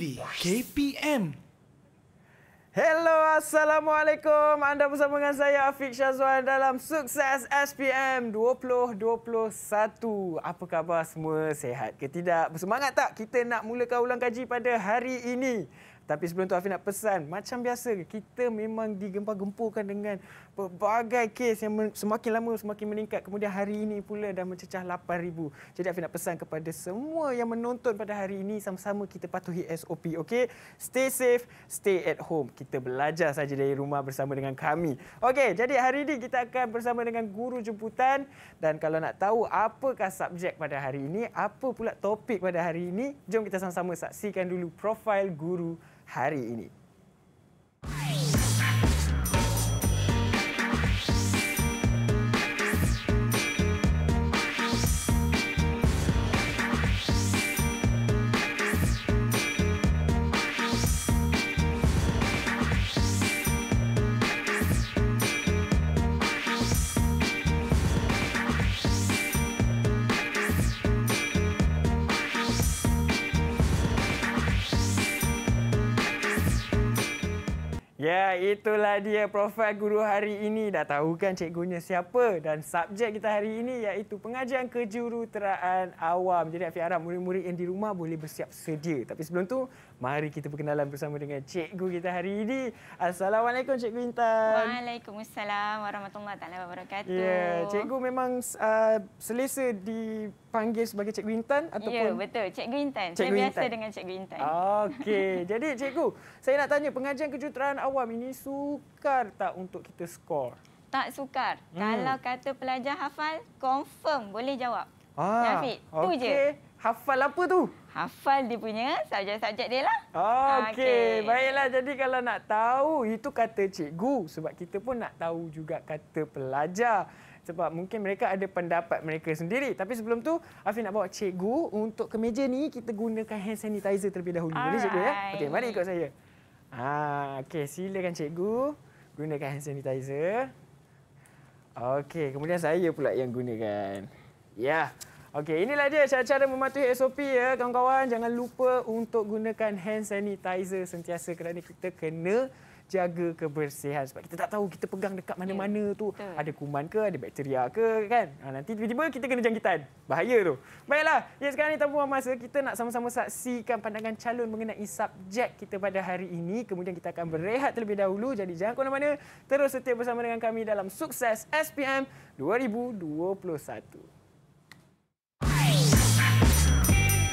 TV KPM. Hello, Assalamualaikum. Anda bersama dengan saya, Afiq Syazwan dalam Sukses SPM 2021. Apa khabar semua? Sehat ke tidak? Bersemangat tak kita nak mulakan ulang kaji pada hari ini? Tapi sebelum tu Afi nak pesan, macam biasa kita memang digempa gemparkan dengan pelbagai kes yang semakin lama semakin meningkat. Kemudian hari ini pula dah mencecah 8000. Jadi Afi nak pesan kepada semua yang menonton pada hari ini sama-sama kita patuhi SOP, okey? Stay safe, stay at home. Kita belajar saja dari rumah bersama dengan kami. Okey, jadi hari ini kita akan bersama dengan guru jemputan dan kalau nak tahu apakah subjek pada hari ini, apa pula topik pada hari ini, jom kita sama-sama saksikan dulu profil guru hari ini. Ya, itulah dia profil guru hari ini. Dah tahu kan cikgunya siapa? Dan subjek kita hari ini iaitu pengajian kejuruteraan awam. Jadi, Afiq harap murid-murid yang di rumah boleh bersiap sedia. Tapi sebelum tu, mari kita berkenalan bersama dengan cikgu kita hari ini. Assalamualaikum, Cikgu Intan. Waalaikumsalam warahmatullahi wabarakatuh. Ya, cikgu memang uh, selesa dipanggil sebagai Cikgu Intan ya, ataupun... Ya, betul. Cikgu Intan. Cikgu Saya biasa dengan Cikgu Intan. Okey. Jadi, cikgu, saya nak tanya pengajian kejuruteraan awam awam ini sukar tak untuk kita skor? Tak sukar. Hmm. Kalau kata pelajar hafal, confirm boleh jawab. Ah, Nafiq, okay. tu je. Hafal apa tu? Hafal dia punya subjek-subjek dia lah. Ah, ah okay. okay. Baiklah, jadi kalau nak tahu, itu kata cikgu. Sebab kita pun nak tahu juga kata pelajar. Sebab mungkin mereka ada pendapat mereka sendiri. Tapi sebelum tu, Afi nak bawa cikgu untuk ke meja ni, kita gunakan hand sanitizer terlebih dahulu. Alright. Boleh cikgu ya? Okey, mari ikut saya. Ah, okey, silakan cikgu gunakan hand sanitizer. Okey, kemudian saya pula yang gunakan. Ya. Yeah. Okey, inilah dia cara-cara mematuhi SOP ya, kawan-kawan. Jangan lupa untuk gunakan hand sanitizer sentiasa kerana kita kena jaga kebersihan sebab kita tak tahu kita pegang dekat mana-mana yeah. tu Betul. ada kuman ke ada bakteria ke kan ha, nanti tiba-tiba kita kena jangkitan bahaya tu baiklah ya sekarang ni tanpa buang masa kita nak sama-sama saksikan pandangan calon mengenai subjek kita pada hari ini kemudian kita akan berehat terlebih dahulu jadi jangan ke mana-mana terus setia bersama dengan kami dalam sukses SPM 2021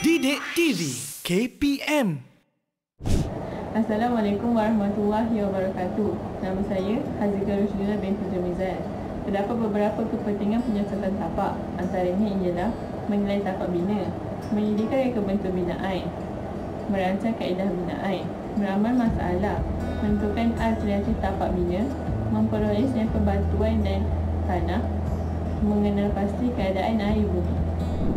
Didik TV KPM Assalamualaikum warahmatullahi wabarakatuh Nama saya Hazika Rusdina binti Jamizan Terdapat beberapa kepentingan penyiasatan tapak Antaranya ialah menilai tapak bina Menyedihkan reka bentuk binaan Merancang kaedah binaan Meramal masalah Menentukan alternatif tapak bina Memperoleh sampel bantuan dan tanah Mengenal pasti keadaan air bumi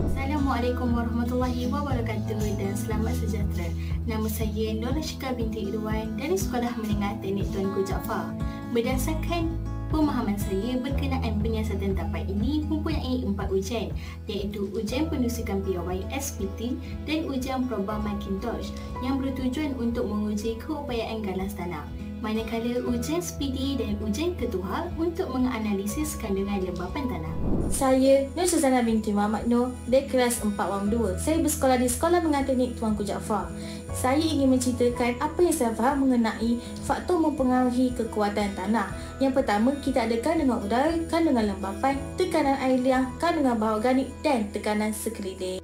Saya Assalamualaikum warahmatullahi wabarakatuh dan selamat sejahtera. Nama saya Nona Syika binti Irwan dari Sekolah Menengah Teknik Tuanku Jaafar. Berdasarkan pemahaman saya berkenaan penyiasatan tapak ini mempunyai empat ujian iaitu ujian penusukan PYS SPT dan ujian proba Macintosh yang bertujuan untuk menguji keupayaan ganas tanah manakala ujian speedy dan ujian ketua untuk menganalisis kandungan lembapan tanah. Saya Nur Suzana binti Muhammad Nur, dari kelas 412. Saya bersekolah di Sekolah tuan Tuanku Jaafar. Saya ingin menceritakan apa yang saya faham mengenai faktor mempengaruhi kekuatan tanah. Yang pertama, kita ada kandungan udara, kandungan lembapan, tekanan air liang, kandungan bahan organik dan tekanan sekeliling.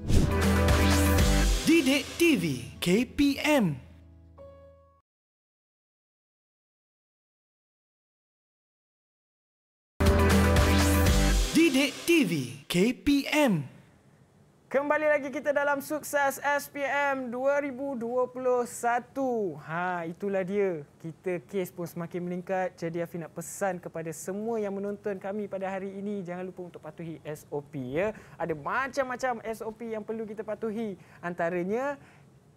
Didik TV KPM Bedek TV KPM Kembali lagi kita dalam sukses SPM 2021. Ha, itulah dia. Kita kes pun semakin meningkat. Jadi Afi nak pesan kepada semua yang menonton kami pada hari ini. Jangan lupa untuk patuhi SOP. ya. Ada macam-macam SOP yang perlu kita patuhi. Antaranya,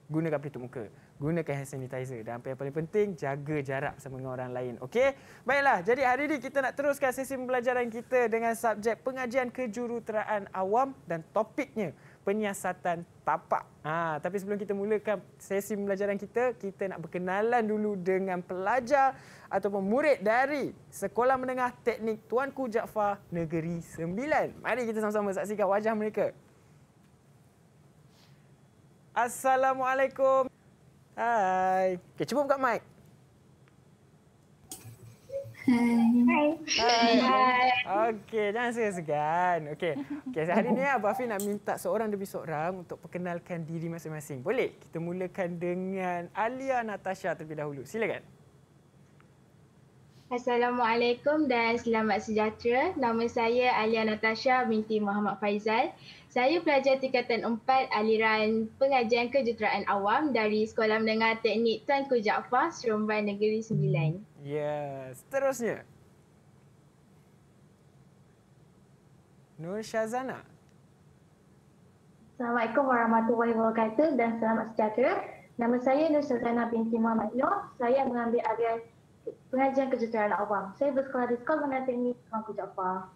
gunakan pelitup muka gunakan hand sanitizer dan yang paling penting jaga jarak sama dengan orang lain okey baiklah jadi hari ini kita nak teruskan sesi pembelajaran kita dengan subjek pengajian kejuruteraan awam dan topiknya penyiasatan tapak. Ha, tapi sebelum kita mulakan sesi pembelajaran kita, kita nak berkenalan dulu dengan pelajar ataupun murid dari Sekolah Menengah Teknik Tuanku Jaafar Negeri Sembilan. Mari kita sama-sama saksikan wajah mereka. Assalamualaikum. Hai. Okey, cuba buka mic. Hai. Hai. Okey, jangan segan-segan. Okey. Okey, hari ni Abah Afi nak minta seorang demi seorang untuk perkenalkan diri masing-masing. Boleh? Kita mulakan dengan Alia Natasha terlebih dahulu. Silakan. Assalamualaikum dan selamat sejahtera. Nama saya Alia Natasha binti Muhammad Faizal. Saya pelajar tingkatan 4 aliran pengajian kejuruteraan awam dari Sekolah Menengah Teknik Tanku Jaafar, Seremban Negeri Sembilan. Yes, seterusnya. Nur Syazana. Assalamualaikum warahmatullahi wabarakatuh dan selamat sejahtera. Nama saya Nur Shazana binti Muhammad Nur. Saya mengambil aliran pengajian kejuruteraan awam. Saya bersekolah di Sekolah Menengah Teknik Tanku Jaafar.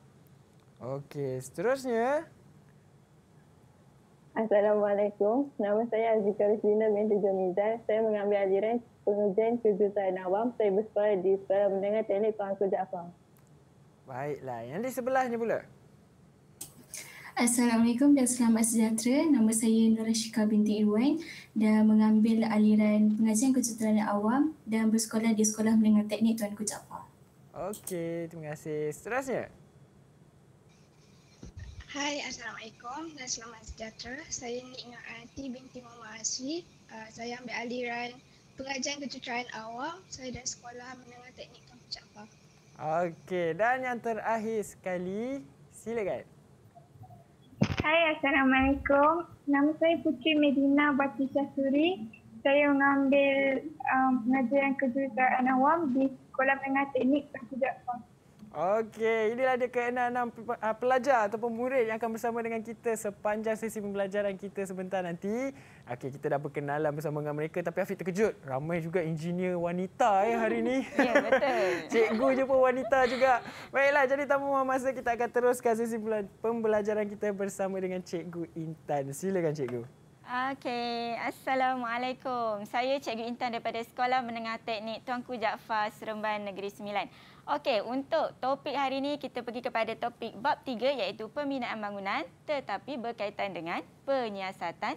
Okey, seterusnya. Assalamualaikum. Nama saya Azika Rizlina binti Jomizan. Saya mengambil aliran pengujian kejurusan awam. Saya bersekolah di Sekolah Menengah Teknik Tuan Kuja Afang. Baiklah. Yang di sebelahnya pula. Assalamualaikum dan selamat sejahtera. Nama saya Nur Rashika binti Irwan dan mengambil aliran pengajian kejurusan awam dan bersekolah di Sekolah Menengah Teknik Tuan Kuja Afang. Okey. Terima kasih. Seterusnya. Seterusnya. Hai, Assalamualaikum dan selamat sejahtera. Saya Nina Aati binti Mama Asri. Uh, ah, saya ambil aliran pengajian kecuteraan awal Saya dari Sekolah Menengah Teknik Kampung Cakpah. Okey, dan yang terakhir sekali, silakan. Hai, Assalamualaikum. Nama saya Putri Medina Bati Syasuri. Saya mengambil um, pengajian kecuteraan awal di Sekolah Menengah Teknik Kampung Cakpah. Okey, inilah dia keenam-enam ah, pelajar ataupun murid yang akan bersama dengan kita sepanjang sesi pembelajaran kita sebentar nanti. Okey, kita dah berkenalan bersama dengan mereka tapi Afiq terkejut. Ramai juga engineer wanita ya eh, hari ini. Ya, yeah, betul. Cikgu je pun wanita juga. Baiklah, jadi tanpa membuang masa kita akan teruskan sesi pembelajaran kita bersama dengan Cikgu Intan. Silakan Cikgu. Okey, Assalamualaikum. Saya Cikgu Intan daripada Sekolah Menengah Teknik Tuanku Jaafar Seremban Negeri Sembilan. Okey, untuk topik hari ini kita pergi kepada topik bab tiga iaitu pembinaan bangunan tetapi berkaitan dengan penyiasatan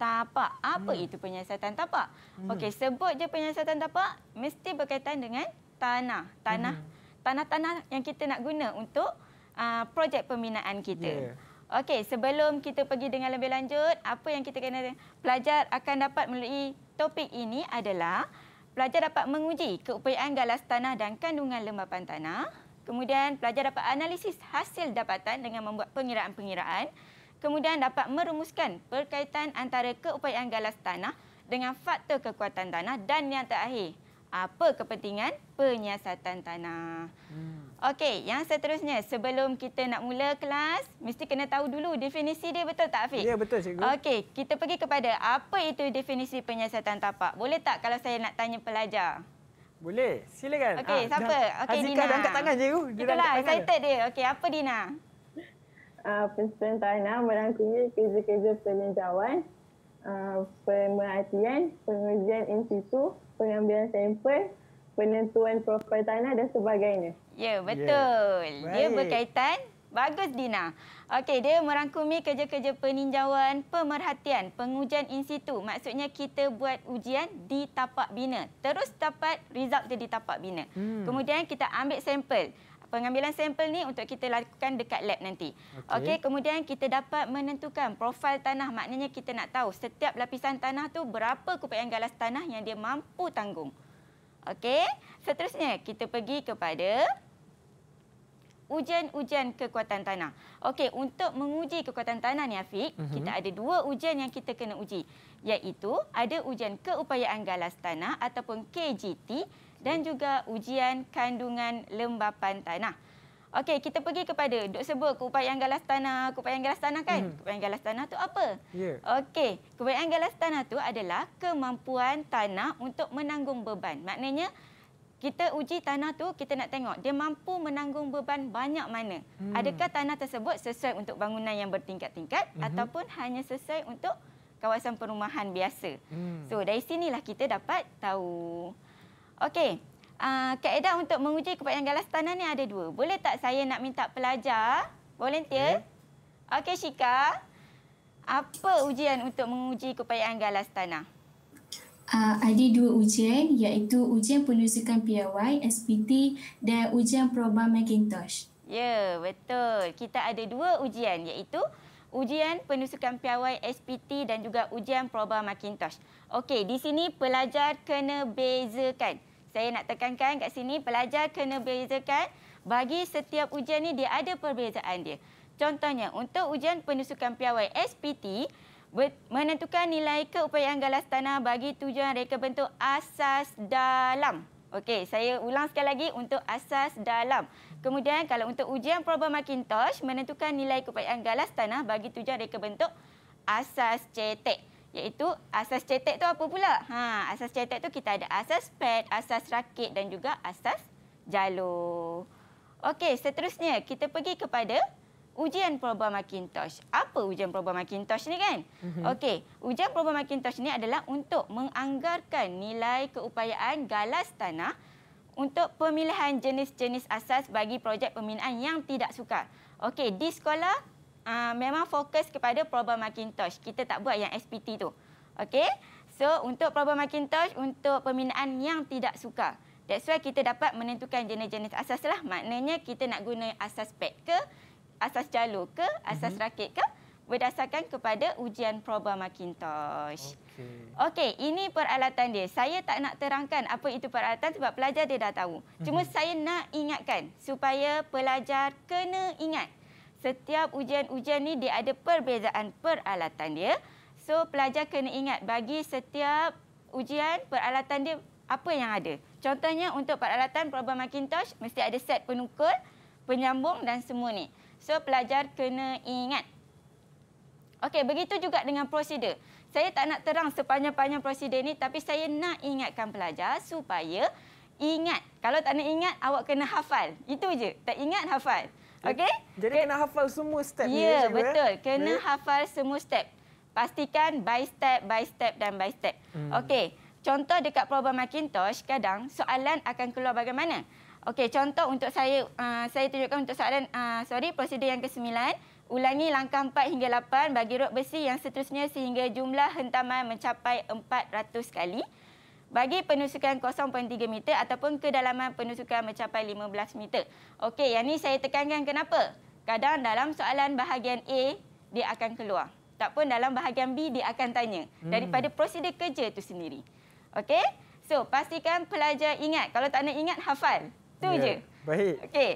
tapak. Apa hmm. itu penyiasatan tapak? Hmm. Okey, sebut je penyiasatan tapak mesti berkaitan dengan tanah. Tanah hmm. tanah-tanah hmm. yang kita nak guna untuk uh, projek pembinaan kita. Yeah. Okey, sebelum kita pergi dengan lebih lanjut, apa yang kita kena pelajar akan dapat melalui topik ini adalah pelajar dapat menguji keupayaan galas tanah dan kandungan lembapan tanah. Kemudian pelajar dapat analisis hasil dapatan dengan membuat pengiraan-pengiraan. Kemudian dapat merumuskan perkaitan antara keupayaan galas tanah dengan faktor kekuatan tanah. Dan yang terakhir, apa kepentingan penyiasatan tanah. Hmm. Okey, yang seterusnya sebelum kita nak mula kelas, mesti kena tahu dulu definisi dia betul tak Afiq? Ya, betul cikgu. Okey, kita pergi kepada apa itu definisi penyiasatan tapak. Boleh tak kalau saya nak tanya pelajar? Boleh, silakan. Okey, ah, siapa? Okey, Dina. Azika dah angkat tangan cikgu. Dia Itulah, angkat excited dia. Okey, apa Dina? Uh, ah, Pensiasatan tanah merangkumi kerja-kerja peninjauan, uh, pemerhatian, pengujian institusi, pengambilan sampel, penentuan profil tanah dan sebagainya. Ya, betul. Yeah. Dia berkaitan. Bagus, Dina. Okey, dia merangkumi kerja-kerja peninjauan, pemerhatian, pengujian in situ. Maksudnya kita buat ujian di tapak bina. Terus dapat result dia di tapak bina. Hmm. Kemudian kita ambil sampel pengambilan sampel ni untuk kita lakukan dekat lab nanti. Okey, okay, kemudian kita dapat menentukan profil tanah. Maknanya kita nak tahu setiap lapisan tanah tu berapa kupaian galas tanah yang dia mampu tanggung. Okey, seterusnya kita pergi kepada ujian-ujian kekuatan tanah. Okey, untuk menguji kekuatan tanah ni Afiq, mm -hmm. kita ada dua ujian yang kita kena uji. Iaitu ada ujian keupayaan galas tanah ataupun KGT dan juga ujian kandungan lembapan tanah. Okey, kita pergi kepada Dok sebut kupayan galas tanah, kupayan galas tanah kan? Hmm. Kupayan galas tanah tu apa? Yeah. Okey, kupayan galas tanah tu adalah kemampuan tanah untuk menanggung beban. Maknanya kita uji tanah tu kita nak tengok dia mampu menanggung beban banyak mana. Hmm. Adakah tanah tersebut sesuai untuk bangunan yang bertingkat-tingkat hmm. ataupun hanya sesuai untuk kawasan perumahan biasa. Hmm. So dari sinilah kita dapat tahu Okey. Uh, ah, kaedah untuk menguji kepanjangan galas tanah ni ada dua. Boleh tak saya nak minta pelajar? Volunteer? Okey, okay, Syika. Apa ujian untuk menguji kepanjangan galas tanah? Uh, ada dua ujian iaitu ujian penulisan PRY, SPT dan ujian proba Macintosh. Ya, yeah, betul. Kita ada dua ujian iaitu ujian penusukan piawai SPT dan juga ujian proba Macintosh. Okey, di sini pelajar kena bezakan. Saya nak tekankan kat sini pelajar kena bezakan bagi setiap ujian ni dia ada perbezaan dia. Contohnya untuk ujian penusukan piawai SPT menentukan nilai keupayaan galas tanah bagi tujuan reka bentuk asas dalam. Okey, saya ulang sekali lagi untuk asas dalam. Kemudian kalau untuk ujian problem Macintosh, menentukan nilai kupayaan galas tanah bagi tujuan reka bentuk asas cetek. Iaitu asas cetek tu apa pula? Ha, asas cetek tu kita ada asas pad, asas rakit dan juga asas jalur. Okey, seterusnya kita pergi kepada ujian problem Macintosh. Apa ujian problem Macintosh ni kan? Mhm. Okey, ujian problem Macintosh ni adalah untuk menganggarkan nilai keupayaan galas tanah untuk pemilihan jenis-jenis asas bagi projek pembinaan yang tidak sukar. Okey, di sekolah uh, memang fokus kepada problem Macintosh. Kita tak buat yang SPT tu. Okey, so untuk problem Macintosh, untuk pembinaan yang tidak sukar. That's why kita dapat menentukan jenis-jenis asaslah Maknanya kita nak guna asas pad ke, asas jalur ke, asas mm -hmm. rakit ke berdasarkan kepada ujian proba Macintosh. Okey. Okey, ini peralatan dia. Saya tak nak terangkan apa itu peralatan sebab pelajar dia dah tahu. Cuma mm -hmm. saya nak ingatkan supaya pelajar kena ingat. Setiap ujian-ujian ni dia ada perbezaan peralatan dia. So pelajar kena ingat bagi setiap ujian peralatan dia apa yang ada. Contohnya untuk peralatan proba Macintosh mesti ada set penukul, penyambung dan semua ni. So pelajar kena ingat Okey, begitu juga dengan prosedur. Saya tak nak terang sepanjang-panjang prosedur ini tapi saya nak ingatkan pelajar supaya ingat. Kalau tak nak ingat, awak kena hafal. Itu je. Tak ingat, hafal. Okey? Jadi kena hafal semua step. Ya, ya eh? betul. Ya? Kena really? hafal semua step. Pastikan by step, by step dan by step. Hmm. Okey. Contoh dekat problem Macintosh, kadang soalan akan keluar bagaimana? Okey, contoh untuk saya, uh, saya tunjukkan untuk soalan, uh, sorry, prosedur yang ke-9. Ulangi langkah 4 hingga 8 bagi rod besi yang seterusnya sehingga jumlah hentaman mencapai 400 kali. Bagi penusukan 0.3 meter ataupun kedalaman penusukan mencapai 15 meter. Okey, yang ni saya tekankan kenapa? Kadang dalam soalan bahagian A, dia akan keluar. Tak pun dalam bahagian B, dia akan tanya. Hmm. Daripada prosedur kerja itu sendiri. Okey? So, pastikan pelajar ingat. Kalau tak nak ingat, hafal. Itu yeah. Ya, baik. Okey.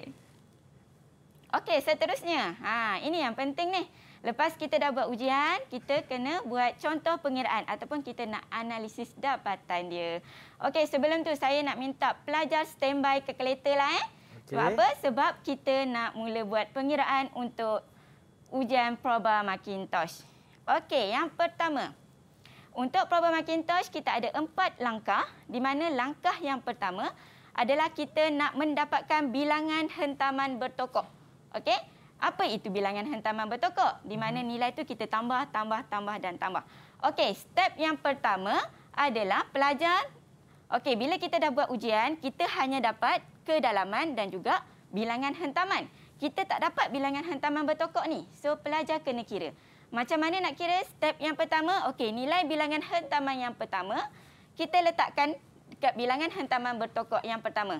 Okey, seterusnya. Ha, ini yang penting ni. Lepas kita dah buat ujian, kita kena buat contoh pengiraan ataupun kita nak analisis dapatan dia. Okey, sebelum tu saya nak minta pelajar standby ke kereta lah eh. Okay. Sebab apa? Sebab kita nak mula buat pengiraan untuk ujian proba Macintosh. Okey, yang pertama. Untuk proba Macintosh, kita ada empat langkah di mana langkah yang pertama adalah kita nak mendapatkan bilangan hentaman bertokok. Okey? Apa itu bilangan hentaman bertukuk? Di mana hmm. nilai itu kita tambah, tambah, tambah dan tambah. Okey, step yang pertama adalah pelajar. Okey, bila kita dah buat ujian, kita hanya dapat kedalaman dan juga bilangan hentaman. Kita tak dapat bilangan hentaman bertukuk ni. So pelajar kena kira. Macam mana nak kira? Step yang pertama, okey, nilai bilangan hentaman yang pertama kita letakkan dekat bilangan hentaman bertukuk yang pertama.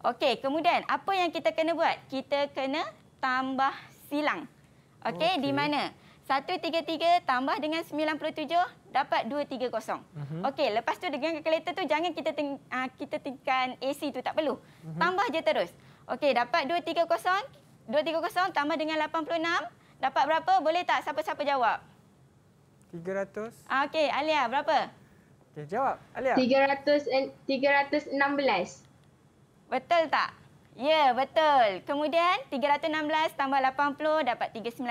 Okey, kemudian apa yang kita kena buat? Kita kena tambah silang. Okey, okay. di mana? 133 tambah dengan 97 dapat 230. Uh -huh. Okey, lepas tu dengan kalkulator tu jangan kita teng ah, kita tingkan AC tu tak perlu. Uh mhm. -huh. Tambah je terus. Okey, dapat 230. 230 tambah dengan 86 dapat berapa? Boleh tak siapa-siapa jawab? 300. Ah, okey, Alia berapa? Okey, jawab. Alia. 300 316. Betul tak? Ya, betul. Kemudian 316 tambah 80 dapat 396.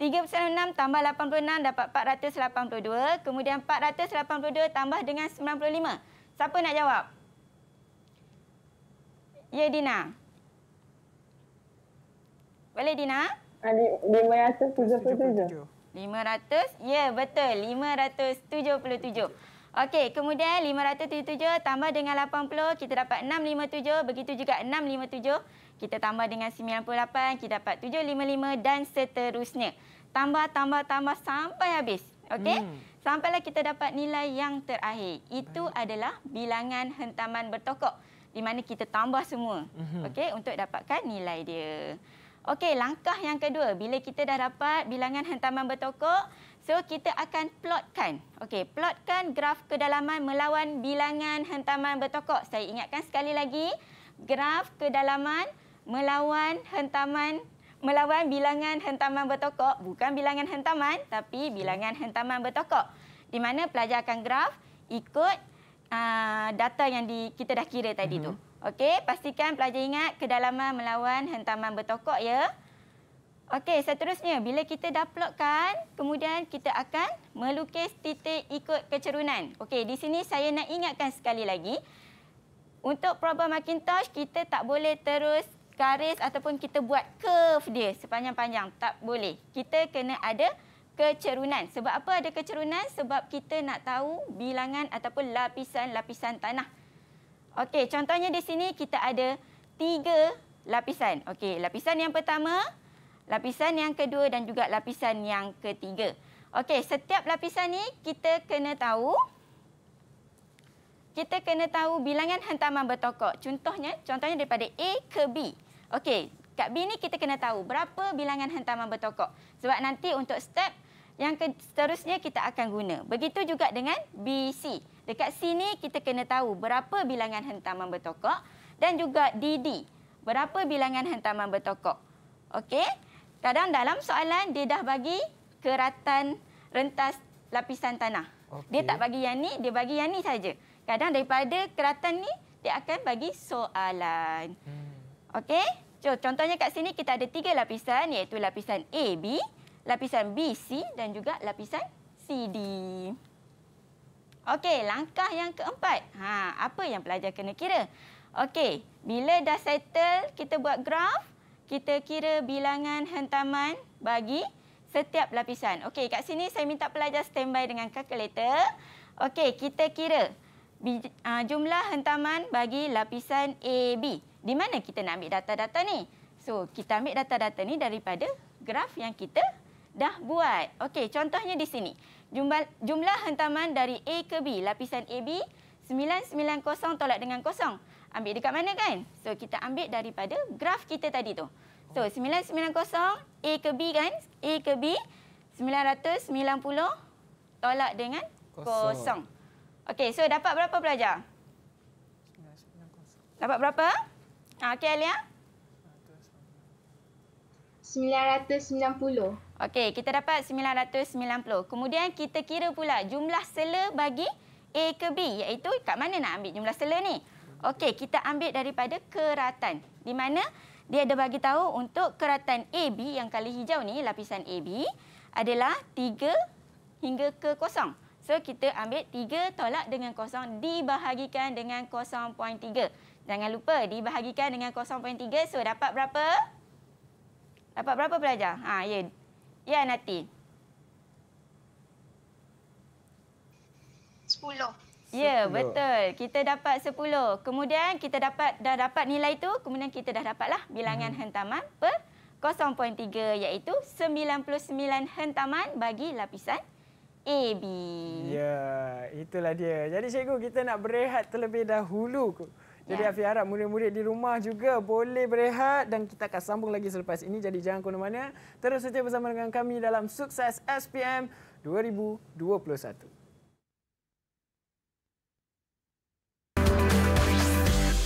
396 tambah 86 dapat 482. Kemudian 482 tambah dengan 95. Siapa nak jawab? Ya, Dina. Boleh, Dina? 577. 500? Ya, betul. 577. 577. Okey, kemudian 577 tambah dengan 80 kita dapat 657, begitu juga 657 kita tambah dengan 98 kita dapat 755 dan seterusnya. Tambah tambah tambah sampai habis. Okey. Hmm. Sampailah kita dapat nilai yang terakhir. Itu Baik. Hmm. adalah bilangan hentaman bertokok di mana kita tambah semua. Hmm. Okey, untuk dapatkan nilai dia. Okey, langkah yang kedua, bila kita dah dapat bilangan hentaman bertokok, So kita akan plotkan. Okey, plotkan graf kedalaman melawan bilangan hentaman bertokok. Saya ingatkan sekali lagi, graf kedalaman melawan hentaman melawan bilangan hentaman bertokok, bukan bilangan hentaman tapi bilangan hentaman bertokok. Di mana pelajar akan graf ikut uh, data yang di, kita dah kira tadi mm -hmm. tu. Mm-hmm. Okey, pastikan pelajar ingat kedalaman melawan hentaman bertokok ya. Okey, seterusnya bila kita dah plotkan, kemudian kita akan melukis titik ikut kecerunan. Okey, di sini saya nak ingatkan sekali lagi. Untuk problem Macintosh, kita tak boleh terus garis ataupun kita buat curve dia sepanjang-panjang. Tak boleh. Kita kena ada kecerunan. Sebab apa ada kecerunan? Sebab kita nak tahu bilangan ataupun lapisan-lapisan tanah. Okey, contohnya di sini kita ada tiga lapisan. Okey, lapisan yang pertama lapisan yang kedua dan juga lapisan yang ketiga. Okey, setiap lapisan ni kita kena tahu kita kena tahu bilangan hantaman bertokok. Contohnya, contohnya daripada A ke B. Okey, kat B ni kita kena tahu berapa bilangan hantaman bertokok. Sebab nanti untuk step yang seterusnya kita akan guna. Begitu juga dengan B BC. Dekat sini kita kena tahu berapa bilangan hantaman bertokok dan juga D D Berapa bilangan hantaman bertokok. Okey. Kadang dalam soalan dia dah bagi keratan rentas lapisan tanah. Okay. Dia tak bagi yang ni, dia bagi yang ni saja. Kadang daripada keratan ni dia akan bagi soalan. Hmm. Okey? Jom contohnya kat sini kita ada tiga lapisan iaitu lapisan AB, lapisan BC dan juga lapisan CD. Okey, langkah yang keempat. Ha, apa yang pelajar kena kira? Okey, bila dah settle kita buat graf, kita kira bilangan hentaman bagi setiap lapisan. Okey, kat sini saya minta pelajar standby dengan kalkulator. Okey, kita kira ah, jumlah hentaman bagi lapisan AB. Di mana kita nak ambil data-data ni? So, kita ambil data-data ni daripada graf yang kita dah buat. Okey, contohnya di sini. Jumlah, jumlah hentaman dari A ke B, lapisan AB 990 tolak dengan kosong ambil dekat mana kan? So kita ambil daripada graf kita tadi tu. So 990 A ke B kan? A ke B 990 tolak dengan kosong. Okey, so dapat berapa pelajar? 990. Dapat berapa? Ah, okey Alia. 990. Okey, kita dapat 990. Kemudian kita kira pula jumlah sela bagi A ke B iaitu kat mana nak ambil jumlah sela ni? Okey, kita ambil daripada keratan. Di mana dia ada bagi tahu untuk keratan AB yang kali hijau ni lapisan AB adalah 3 hingga ke kosong. So kita ambil 3 tolak dengan kosong dibahagikan dengan 0.3. Jangan lupa dibahagikan dengan 0.3 so dapat berapa? Dapat berapa pelajar? Ha ya. Ya Nati. 10. Ya, betul. Kita dapat 10. Kemudian kita dapat dah dapat nilai itu, kemudian kita dah dapatlah bilangan hmm. hentaman per 0.3 iaitu 99 hentaman bagi lapisan AB. Ya, itulah dia. Jadi cikgu, kita nak berehat terlebih dahulu. Jadi ya. Afi harap murid-murid di rumah juga boleh berehat dan kita akan sambung lagi selepas ini. Jadi jangan ke mana-mana. Terus setia bersama dengan kami dalam Sukses SPM 2021.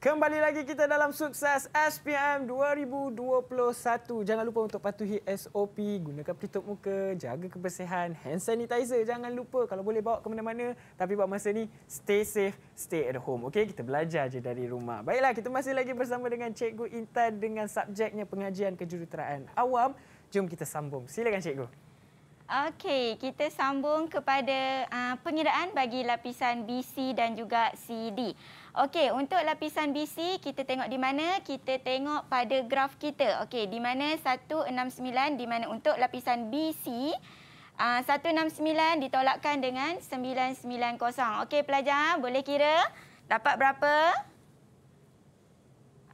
Kembali lagi kita dalam sukses SPM 2021. Jangan lupa untuk patuhi SOP, gunakan pelitup muka, jaga kebersihan, hand sanitizer. Jangan lupa kalau boleh bawa ke mana-mana. Tapi buat masa ni, stay safe, stay at home. Okay, kita belajar je dari rumah. Baiklah, kita masih lagi bersama dengan Cikgu Intan dengan subjeknya pengajian kejuruteraan awam. Jom kita sambung. Silakan Cikgu. Okey, kita sambung kepada uh, ah, pengiraan bagi lapisan BC dan juga CD. Okey, untuk lapisan BC kita tengok di mana? Kita tengok pada graf kita. Okey, di mana 169 di mana untuk lapisan BC uh, 169 ditolakkan dengan 990. Okey pelajar, boleh kira dapat berapa?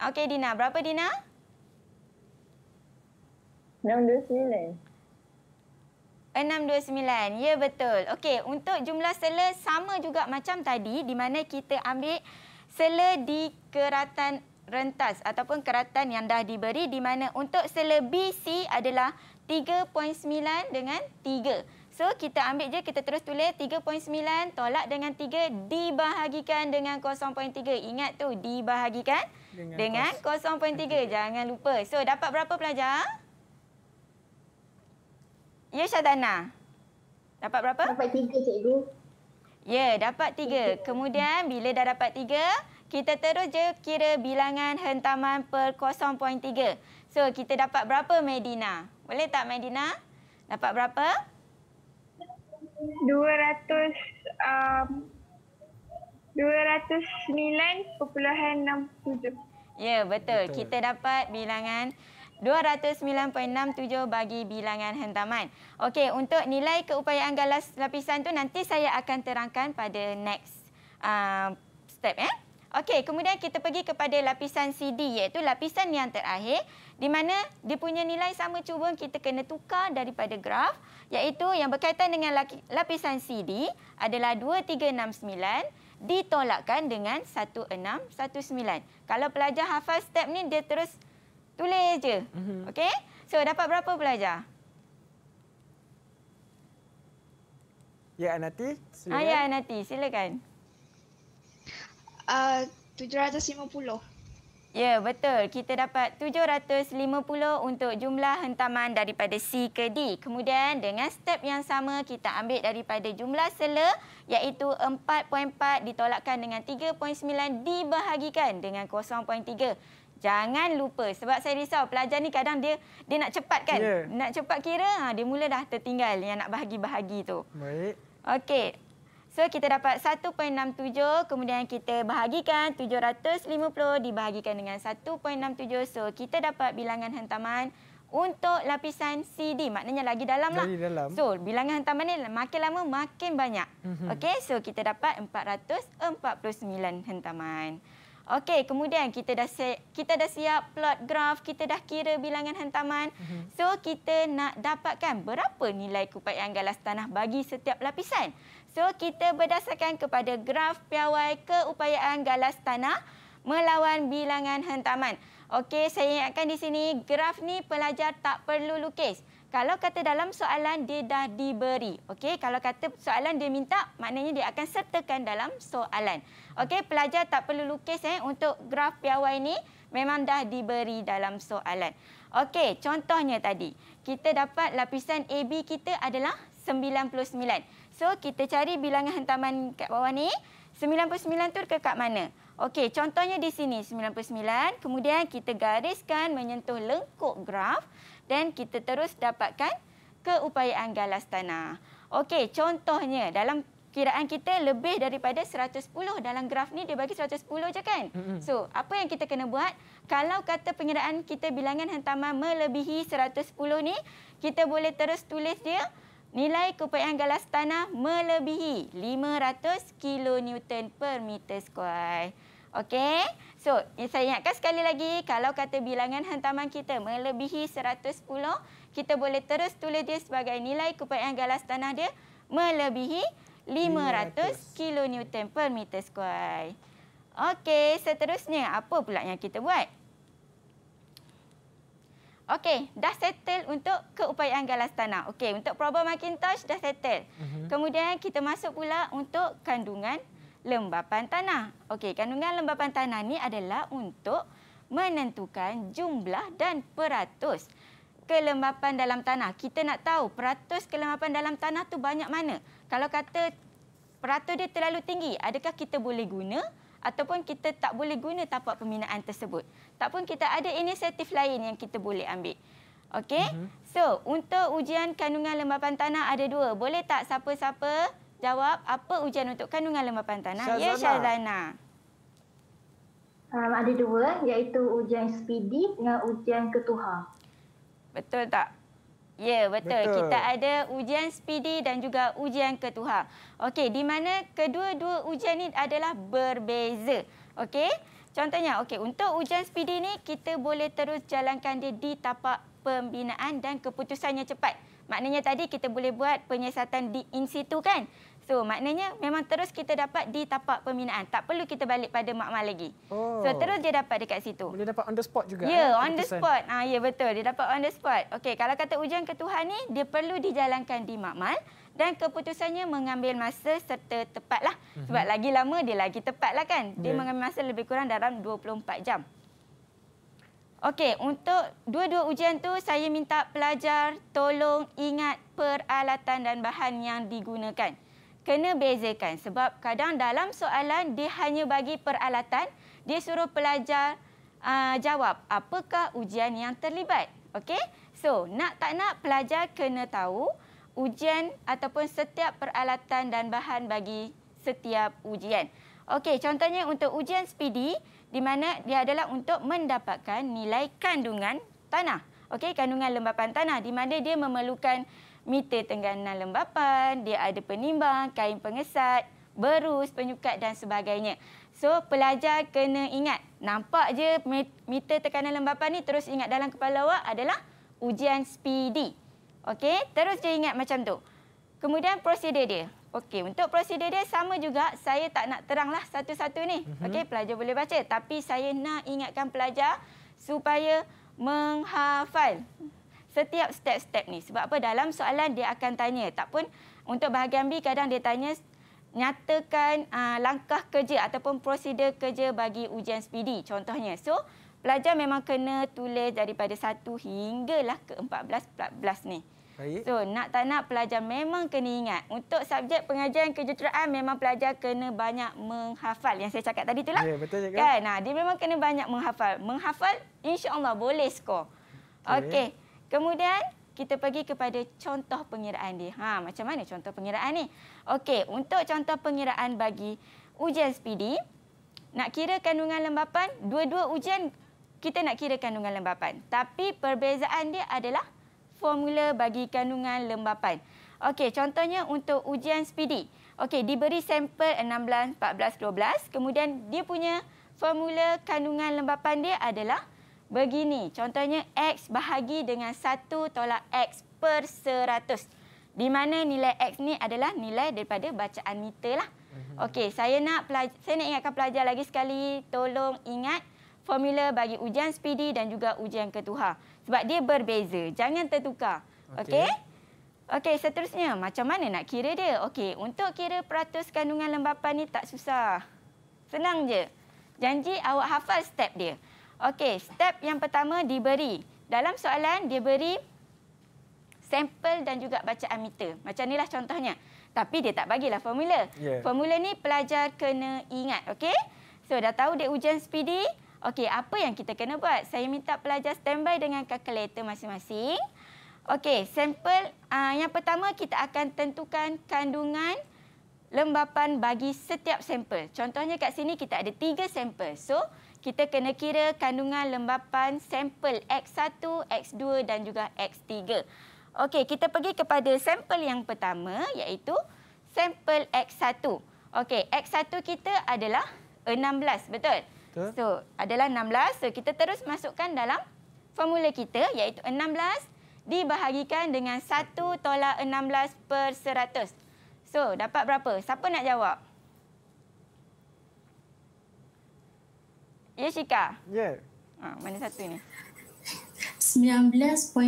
Okey Dina, berapa Dina? 629. Enam dua sembilan. Ya, betul. Okey, untuk jumlah sela sama juga macam tadi di mana kita ambil sela di keratan rentas ataupun keratan yang dah diberi di mana untuk sela BC adalah 3.9 dengan 3. So kita ambil je kita terus tulis 3.9 tolak dengan 3 dibahagikan dengan 0.3. Ingat tu dibahagikan dengan, dengan 0.3. Jangan lupa. So dapat berapa pelajar? Ya Syadana. Dapat berapa? Dapat 3 cikgu. Ya, dapat tiga. Kemudian bila dah dapat tiga, kita terus je kira bilangan hentaman per tiga. So, kita dapat berapa Medina? Boleh tak Medina? Dapat berapa? Dua 200 um, 209.67. Ya, betul. betul. Kita dapat bilangan 29.67 bagi bilangan hentaman. Okey, untuk nilai keupayaan galas lapisan tu nanti saya akan terangkan pada next uh, step ya. Eh? Okey, kemudian kita pergi kepada lapisan CD iaitu lapisan yang terakhir di mana dia punya nilai sama cuba kita kena tukar daripada graf iaitu yang berkaitan dengan lapisan CD adalah 2369 ditolakkan dengan 1619. Kalau pelajar hafal step ni dia terus Tulis je. Mm -hmm. Okey? So dapat berapa pelajar? Ya Anati, silakan. Ah, ya Anati, silakan. Ah, uh, 750. Ya, betul. Kita dapat 750 untuk jumlah hentaman daripada C ke D. Kemudian dengan step yang sama kita ambil daripada jumlah sela iaitu 4.4 ditolakkan dengan 3.9 dibahagikan dengan 0.3. Jangan lupa sebab saya risau pelajar ni kadang dia dia nak cepat kan? Yeah. Nak cepat kira ha, dia mula dah tertinggal yang nak bahagi-bahagi tu. Baik. Okey. So kita dapat 1.67 kemudian kita bahagikan 750 dibahagikan dengan 1.67. So kita dapat bilangan hentaman untuk lapisan CD. Maknanya lagi dalam lah. Lagi dalam. So bilangan hentaman ni makin lama makin banyak. Mm Okey so kita dapat 449 hentaman. Okey, kemudian kita dah siap, kita dah siap plot graf, kita dah kira bilangan hantaman. Mhm. So kita nak dapatkan berapa nilai kupaian galas tanah bagi setiap lapisan. So kita berdasarkan kepada graf piawai keupayaan galas tanah melawan bilangan hantaman. Okey, saya ingatkan di sini graf ni pelajar tak perlu lukis. Kalau kata dalam soalan dia dah diberi. Okey, kalau kata soalan dia minta, maknanya dia akan sertakan dalam soalan. Okey, pelajar tak perlu lukis eh untuk graf piawai ni memang dah diberi dalam soalan. Okey, contohnya tadi kita dapat lapisan AB kita adalah 99. So kita cari bilangan hentaman kat bawah ni. 99 tu ke kat mana? Okey, contohnya di sini 99. Kemudian kita gariskan menyentuh lengkuk graf dan kita terus dapatkan keupayaan galas tanah. Okey, contohnya dalam kiraan kita lebih daripada 110 dalam graf ni dia bagi 110 je kan mm-hmm. so apa yang kita kena buat kalau kata pengiraan kita bilangan hantaman melebihi 110 ni kita boleh terus tulis dia nilai kupaian galas tanah melebihi 500 kN per meter square okey so saya ingatkan sekali lagi kalau kata bilangan hantaman kita melebihi 110 kita boleh terus tulis dia sebagai nilai kupaian galas tanah dia melebihi 500 kN per meter square. Okey, seterusnya apa pula yang kita buat? Okey, dah settle untuk keupayaan galas tanah. Okey, untuk problem Macintosh dah settle. Uh mhm. -huh. Kemudian kita masuk pula untuk kandungan lembapan tanah. Okey, kandungan lembapan tanah ni adalah untuk menentukan jumlah dan peratus kelembapan dalam tanah. Kita nak tahu peratus kelembapan dalam tanah tu banyak mana? Uh -huh kalau kata perata dia terlalu tinggi, adakah kita boleh guna ataupun kita tak boleh guna tapak pembinaan tersebut. Tak pun kita ada inisiatif lain yang kita boleh ambil. Okey? Uh-huh. So, untuk ujian kandungan lembapan tanah ada dua. Boleh tak siapa-siapa jawab apa ujian untuk kandungan lembapan tanah? Ya, Syazana. Ya, Syazana. Um, ada dua iaitu ujian SPD dengan ujian ketuhar. Betul tak? Ya, betul. betul. Kita ada ujian speedy dan juga ujian ketuhan. Okey, di mana kedua-dua ujian ini adalah berbeza. Okey, contohnya, okay untuk ujian speedy ini, kita boleh terus jalankan dia di tapak pembinaan dan keputusannya cepat. Maknanya tadi kita boleh buat penyiasatan di in situ kan? So maknanya memang terus kita dapat di tapak pembinaan. Tak perlu kita balik pada makmal lagi. Oh. So terus dia dapat dekat situ. Boleh dapat on the spot juga. Ya, yeah, on the spot. Ah ya yeah, betul, dia dapat on the spot. Okey, kalau kata ujian ketuhan ni dia perlu dijalankan di makmal dan keputusannya mengambil masa serta tepatlah. Mhm. Sebab mm -hmm. lagi lama dia lagi tepatlah kan. Dia yeah. mengambil masa lebih kurang dalam 24 jam. Okey, untuk dua-dua ujian tu saya minta pelajar tolong ingat peralatan dan bahan yang digunakan kena bezakan sebab kadang dalam soalan dia hanya bagi peralatan dia suruh pelajar uh, jawab apakah ujian yang terlibat okey so nak tak nak pelajar kena tahu ujian ataupun setiap peralatan dan bahan bagi setiap ujian okey contohnya untuk ujian speedy di mana dia adalah untuk mendapatkan nilai kandungan tanah okey kandungan lembapan tanah di mana dia memerlukan meter tengganan lembapan, dia ada penimbang, kain pengesat, berus, penyukat dan sebagainya. So pelajar kena ingat, nampak je meter tekanan lembapan ni terus ingat dalam kepala awak adalah ujian speedy. Okey, terus je ingat macam tu. Kemudian prosedur dia. Okey, untuk prosedur dia sama juga, saya tak nak teranglah satu-satu ni. Mhm. Okey, pelajar boleh baca tapi saya nak ingatkan pelajar supaya menghafal setiap step-step ni. Sebab apa dalam soalan dia akan tanya. Tak pun untuk bahagian B kadang dia tanya nyatakan uh, langkah kerja ataupun prosedur kerja bagi ujian SPD contohnya. So pelajar memang kena tulis daripada 1 hinggalah ke empat 14 belas ni. Baik. So nak tak nak pelajar memang kena ingat. Untuk subjek pengajian kejuruteraan memang pelajar kena banyak menghafal yang saya cakap tadi tu lah. Ya, betul cakap. Kan? Nah, dia memang kena banyak menghafal. Menghafal insya-Allah boleh skor. Okey. Okay. Kemudian kita pergi kepada contoh pengiraan dia. Ha, macam mana contoh pengiraan ni? Okey, untuk contoh pengiraan bagi ujian SPD, nak kira kandungan lembapan, dua-dua ujian kita nak kira kandungan lembapan. Tapi perbezaan dia adalah formula bagi kandungan lembapan. Okey, contohnya untuk ujian SPD. Okey, diberi sampel 16, 14, 12. Kemudian dia punya formula kandungan lembapan dia adalah 16, begini. Contohnya X bahagi dengan 1 tolak X per 100. Di mana nilai X ni adalah nilai daripada bacaan meter lah. Mhm. Okay, saya nak saya nak ingatkan pelajar lagi sekali. Tolong ingat formula bagi ujian speedy dan juga ujian ketuhar. Sebab dia berbeza. Jangan tertukar. Okey? Okey, okay, seterusnya. Macam mana nak kira dia? Okey, untuk kira peratus kandungan lembapan ni tak susah. Senang je. Janji awak hafal step dia. Okey, step yang pertama diberi. Dalam soalan, dia beri sampel dan juga bacaan meter. Macam inilah contohnya. Tapi dia tak bagilah formula. Yeah. Formula ni pelajar kena ingat. Okey? So, dah tahu dia ujian speedy. Okey, apa yang kita kena buat? Saya minta pelajar standby dengan kalkulator masing-masing. Okey, sampel uh, yang pertama kita akan tentukan kandungan lembapan bagi setiap sampel. Contohnya kat sini kita ada tiga sampel. So, kita kena kira kandungan lembapan sampel X1, X2 dan juga X3. Okey, kita pergi kepada sampel yang pertama iaitu sampel X1. Okey, X1 kita adalah 16, betul? Betul. So, adalah 16. So, kita terus masukkan dalam formula kita iaitu 16 dibahagikan dengan 1 tolak 16 per 100. So, dapat berapa? Siapa nak jawab? Ya, Syika? Ya. Ha, mana satu ini? 19.05%.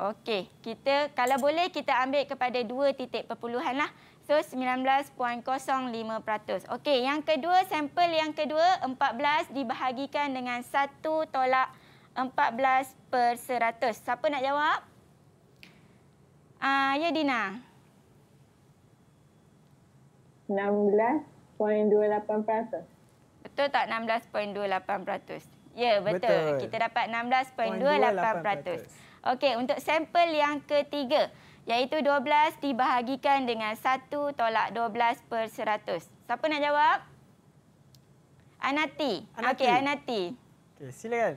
Okey, kita kalau boleh kita ambil kepada dua titik perpuluhan lah. So, 19.05%. Okey, yang kedua, sampel yang kedua, 14 dibahagikan dengan 1 tolak 14 per 100. Siapa nak jawab? Ah, uh, ya Dina. 16.28% betul tak 16.28%? Ya, betul. betul. Kita dapat 16.28%. Okey, untuk sampel yang ketiga, iaitu 12 dibahagikan dengan 1 tolak 12 per 100. Siapa nak jawab? Anati. Okey, Anati. Okey, okay, silakan.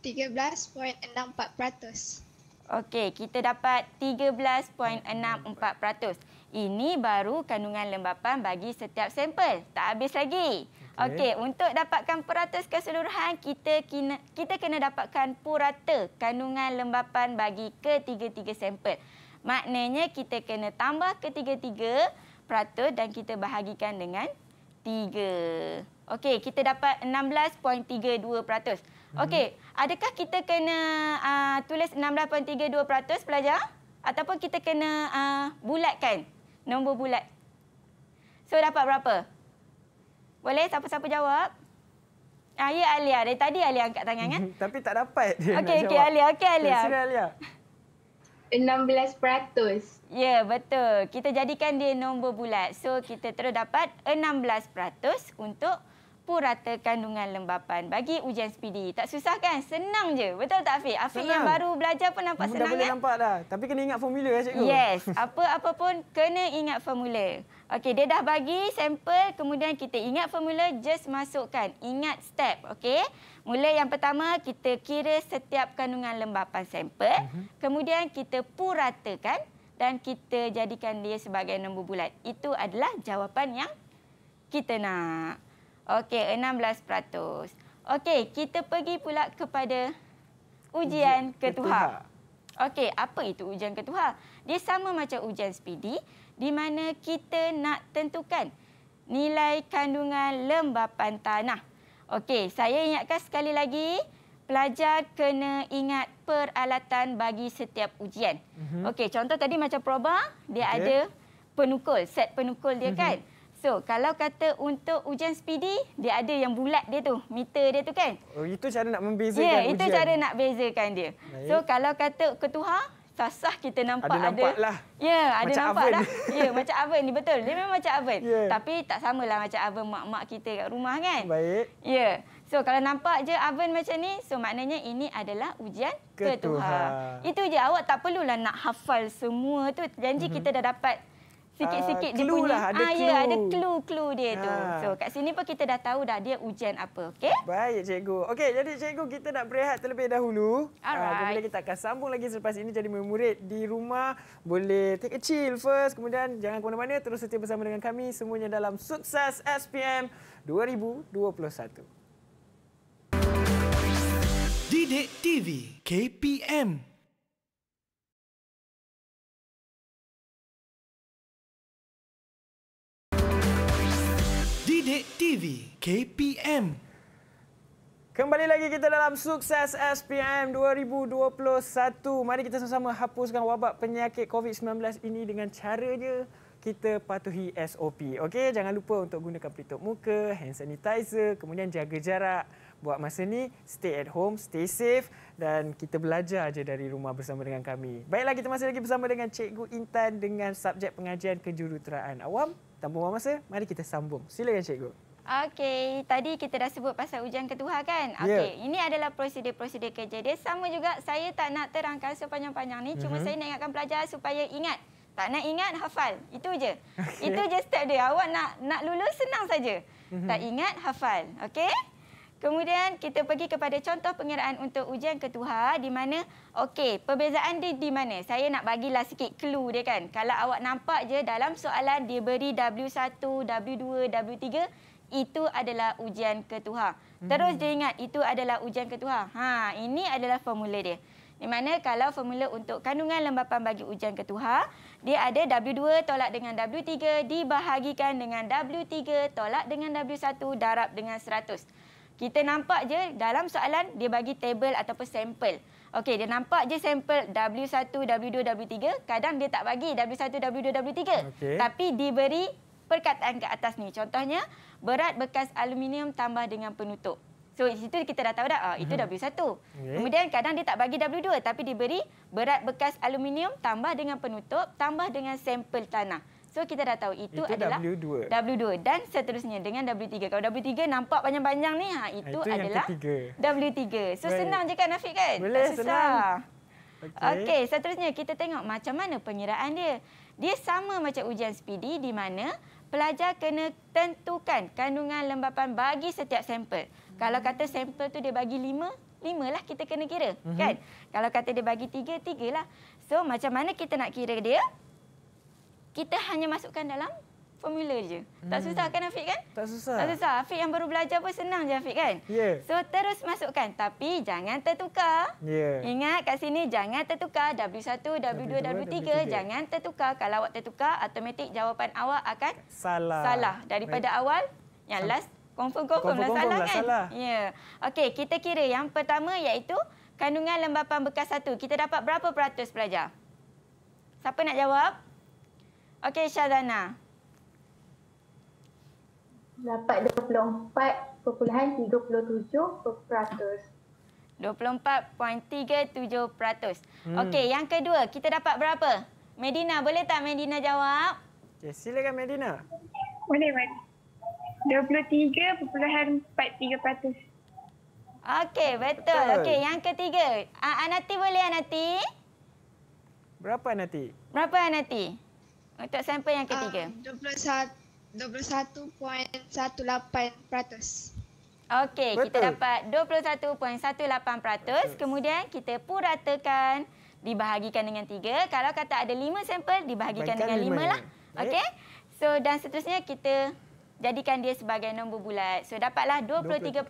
13.64%. Okey, kita dapat 13.64%. Ini baru kandungan lembapan bagi setiap sampel. Tak habis lagi. Okey, okay, untuk dapatkan peratus keseluruhan, kita kena, kita kena dapatkan purata kandungan lembapan bagi ketiga-tiga sampel. Maknanya kita kena tambah ketiga-tiga peratus dan kita bahagikan dengan tiga. Okey, kita dapat 16.32 peratus. Mhm. Okey, adakah kita kena uh, tulis 16.32 peratus pelajar? Ataupun kita kena uh, bulatkan nombor bulat? So, dapat berapa? Berapa? Boleh siapa-siapa jawab? Ah, ya Alia. Dari tadi Alia angkat tangan kan? Tapi tak dapat dia okay, nak okay, jawab. Okey, Alia. Okey, Alia. Sila Alia. 16%. Ya, betul. Kita jadikan dia nombor bulat. So, kita terus dapat 16% untuk sapu rata kandungan lembapan bagi ujian SPD. Tak susah kan? Senang je. Betul tak Afiq? Afiq senang. yang baru belajar pun nampak senang. Dah boleh kan? nampak dah. Tapi kena ingat formula ya cikgu. Yes. Apa-apa pun kena ingat formula. Okey, dia dah bagi sampel. Kemudian kita ingat formula. Just masukkan. Ingat step. Okey. Mula yang pertama, kita kira setiap kandungan lembapan sampel. Mhm. Kemudian kita puratakan dan kita jadikan dia sebagai nombor bulat. Itu adalah jawapan yang kita nak. Okey, 16%. Okey, kita pergi pula kepada ujian ketua. Okey, apa itu ujian ketua? Dia sama macam ujian speedy di mana kita nak tentukan nilai kandungan lembapan tanah. Okey, saya ingatkan sekali lagi, pelajar kena ingat peralatan bagi setiap ujian. Mm -hmm. Okey, contoh tadi macam proba, dia okay. ada penukul, set penukul dia mm -hmm. kan? So, kalau kata untuk ujian speedy, dia ada yang bulat dia tu, meter dia tu kan? Oh, itu cara nak membezakan yeah, ujian. Ya, itu cara nak bezakan dia. Baik. So, kalau kata ketua, sasah kita nampak ada. Ada lah. Ya, ada macam nampak oven. lah. Ya, macam oven ni betul. Dia memang macam oven. Yeah. Tapi tak samalah macam oven mak-mak kita kat rumah kan? Baik. Ya. Yeah. So, kalau nampak je oven macam ni, so maknanya ini adalah ujian ketua. ketua. Itu je. Awak tak perlulah nak hafal semua tu. Janji mm -hmm. kita dah dapat sikit-sikit uh, dia punya. Lah, ada ah, clue. Ya, ada clue-clue dia ha. tu. Ah. So, kat sini pun kita dah tahu dah dia ujian apa. Okay? Baik, cikgu. Okay, jadi cikgu kita nak berehat terlebih dahulu. Ah, Alright. Uh, kemudian kita akan sambung lagi selepas ini jadi murid di rumah. Boleh take a chill first. Kemudian jangan ke mana-mana. Terus setiap bersama dengan kami. Semuanya dalam Sukses SPM 2021. Didik TV KPM Bidik TV KPM. Kembali lagi kita dalam sukses SPM 2021. Mari kita sama-sama hapuskan wabak penyakit COVID-19 ini dengan caranya kita patuhi SOP. Okey, jangan lupa untuk gunakan pelitup muka, hand sanitizer, kemudian jaga jarak. Buat masa ni, stay at home, stay safe dan kita belajar aja dari rumah bersama dengan kami. Baiklah, kita masih lagi bersama dengan Cikgu Intan dengan subjek pengajian kejuruteraan awam tanpa buang masa, mari kita sambung. Silakan cikgu. Okey, tadi kita dah sebut pasal ujian ketuhar kan? Ya. Okey, yeah. ini adalah prosedur-prosedur kerja dia. Sama juga saya tak nak terangkan sepanjang-panjang ni. Cuma mm -hmm. saya nak ingatkan pelajar supaya ingat. Tak nak ingat, hafal. Itu je. Okay. Itu je step dia. Awak nak nak lulus, senang saja. Mm -hmm. Tak ingat, hafal. Okey? Kemudian kita pergi kepada contoh pengiraan untuk ujian ketua di mana okey perbezaan dia di mana? Saya nak bagilah sikit clue dia kan. Kalau awak nampak je dalam soalan dia beri W1, W2, W3 itu adalah ujian ketua. Hmm. Terus dia ingat itu adalah ujian ketua. Ha, ini adalah formula dia. Di mana kalau formula untuk kandungan lembapan bagi ujian ketua, dia ada W2 tolak dengan W3 dibahagikan dengan W3 tolak dengan W1 darab dengan 100 kita nampak je dalam soalan dia bagi table ataupun sample. Okey, dia nampak je sampel W1, W2, W3. Kadang dia tak bagi W1, W2, W3. Okay. Tapi diberi perkataan ke atas ni. Contohnya, berat bekas aluminium tambah dengan penutup. So, di situ kita dah tahu dah, ah, itu mhm. W1. Okay. Kemudian kadang dia tak bagi W2 tapi diberi berat bekas aluminium tambah dengan penutup tambah dengan sampel tanah. So kita dah tahu itu, itu adalah W2. W2 dan seterusnya dengan W3. Kalau W3 nampak panjang-panjang ni, ha itu, itu adalah W3. So Baik. senang je kan Afiq kan? Boleh, tak susah. Okey, okay, seterusnya kita tengok macam mana pengiraan dia. Dia sama macam ujian speedy di mana pelajar kena tentukan kandungan lembapan bagi setiap sampel. Hmm. Kalau kata sampel tu dia bagi lima, lima lah kita kena kira, hmm. kan? Kalau kata dia bagi tiga, tiga lah. So macam mana kita nak kira dia? kita hanya masukkan dalam formula je. Tak hmm. susah kan Afiq kan? Tak susah. Tak susah. Afiq yang baru belajar pun senang je Afiq kan? Ya. Yeah. So terus masukkan tapi jangan tertukar. Ya. Yeah. Ingat kat sini jangan tertukar W1, W2, W2 W3. W3 jangan tertukar. Kalau awak tertukar automatik jawapan awak akan salah. Salah daripada Mek. awal yang last confirm-confirm lah salah kan? Ya. Yeah. Okey, kita kira yang pertama iaitu kandungan lembapan bekas satu. Kita dapat berapa peratus pelajar? Siapa nak jawab? Okey, Syadana. Dapat 24.37%. 24.37%. Hmm. Okey, yang kedua, kita dapat berapa? Medina, boleh tak Medina jawab? Okay, silakan Medina. Boleh, boleh. 23.43%. Okey, betul. betul. Okey, yang ketiga. Ah, Anati boleh, Anati? Berapa, Anati? Berapa, Anati? Untuk sampel yang ketiga? Uh, ah, 21.18%. Okey, kita dapat 21.18%. Kemudian kita puratakan dibahagikan dengan tiga. Kalau kata ada lima sampel, dibahagikan Baikkan dengan lima ya. lah. Okey? So, dan seterusnya kita jadikan dia sebagai nombor bulat. So dapatlah 23%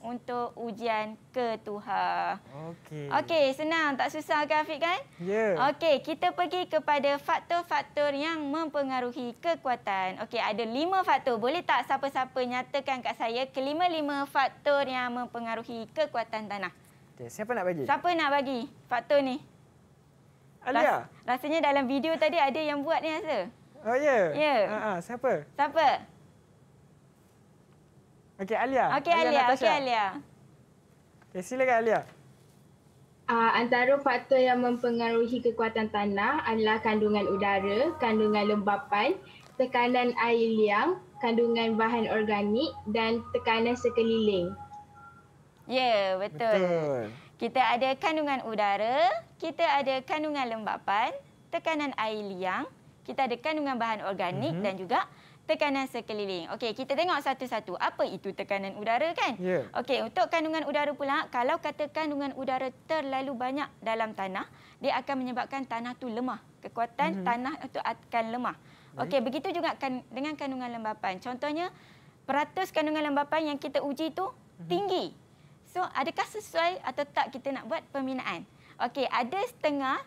untuk ujian ketuhar. Okey. Okey, senang tak susah ke Afiq kan? Ya. Yeah. Okey, kita pergi kepada faktor-faktor yang mempengaruhi kekuatan. Okey, ada lima faktor. Boleh tak siapa-siapa nyatakan kat saya kelima-lima faktor yang mempengaruhi kekuatan tanah? Okey, siapa nak bagi? Siapa nak bagi faktor ni? Alia. Ras rasanya dalam video tadi ada yang buat ni rasa. Oh ya. Yeah. Ya. Yeah. Uh ah, -huh. siapa? Siapa? Okey, Alia. Okey, Alia. Okay lah. Alia. Okey, silakan Alia. Uh, antara faktor yang mempengaruhi kekuatan tanah adalah kandungan udara, kandungan lembapan, tekanan air liang, kandungan bahan organik dan tekanan sekeliling. Ya, yeah, betul. betul. Kita ada kandungan udara, kita ada kandungan lembapan, tekanan air liang, kita ada kandungan bahan organik mm-hmm. dan juga tekanan sekeliling. Okey, kita tengok satu-satu apa itu tekanan udara kan? Yeah. Okey, untuk kandungan udara pula, kalau kata kandungan udara terlalu banyak dalam tanah, dia akan menyebabkan tanah tu lemah. Kekuatan mm -hmm. tanah itu akan lemah. Okey, begitu juga kan dengan kandungan lembapan. Contohnya, peratus kandungan lembapan yang kita uji itu mhm. tinggi. So, adakah sesuai atau tak kita nak buat pembinaan? Okey, ada setengah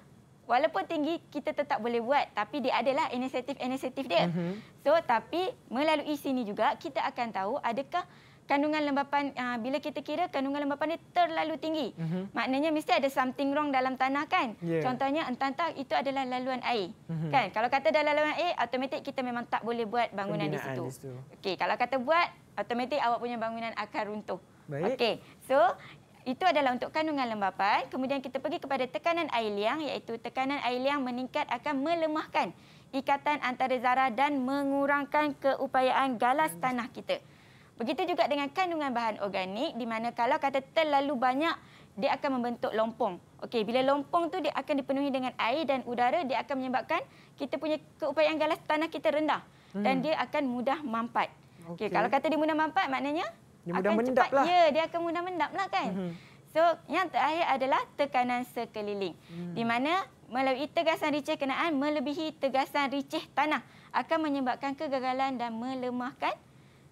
walaupun tinggi kita tetap boleh buat tapi dia adalah inisiatif-inisiatif dia. Mm-hmm. So tapi melalui sini juga kita akan tahu adakah kandungan lembapan uh, bila kita kira kandungan lembapan dia terlalu tinggi. Mm-hmm. Maknanya mesti ada something wrong dalam tanah kan? Yeah. Contohnya entah-entah itu adalah laluan air. Mm-hmm. Kan? Kalau kata dah laluan air, automatik kita memang tak boleh buat bangunan Pembinaan di situ. situ. Okey, kalau kata buat, automatik awak punya bangunan akan runtuh. Okey. So, itu adalah untuk kandungan lembapan. Kemudian kita pergi kepada tekanan air liang iaitu tekanan air liang meningkat akan melemahkan ikatan antara zarah dan mengurangkan keupayaan galas tanah kita. Begitu juga dengan kandungan bahan organik di mana kalau kata terlalu banyak dia akan membentuk lompong. Okey, bila lompong tu dia akan dipenuhi dengan air dan udara dia akan menyebabkan kita punya keupayaan galas tanah kita rendah dan hmm. dia akan mudah mampat. Okey, okay. kalau kata dia mudah mampat maknanya dia mudah akan mendap cepat, lah. Ya, dia akan mudah mendap lah kan. Mhm. So, yang terakhir adalah tekanan sekeliling. Hmm. Di mana melalui tegasan ricih kenaan melebihi tegasan ricih tanah akan menyebabkan kegagalan dan melemahkan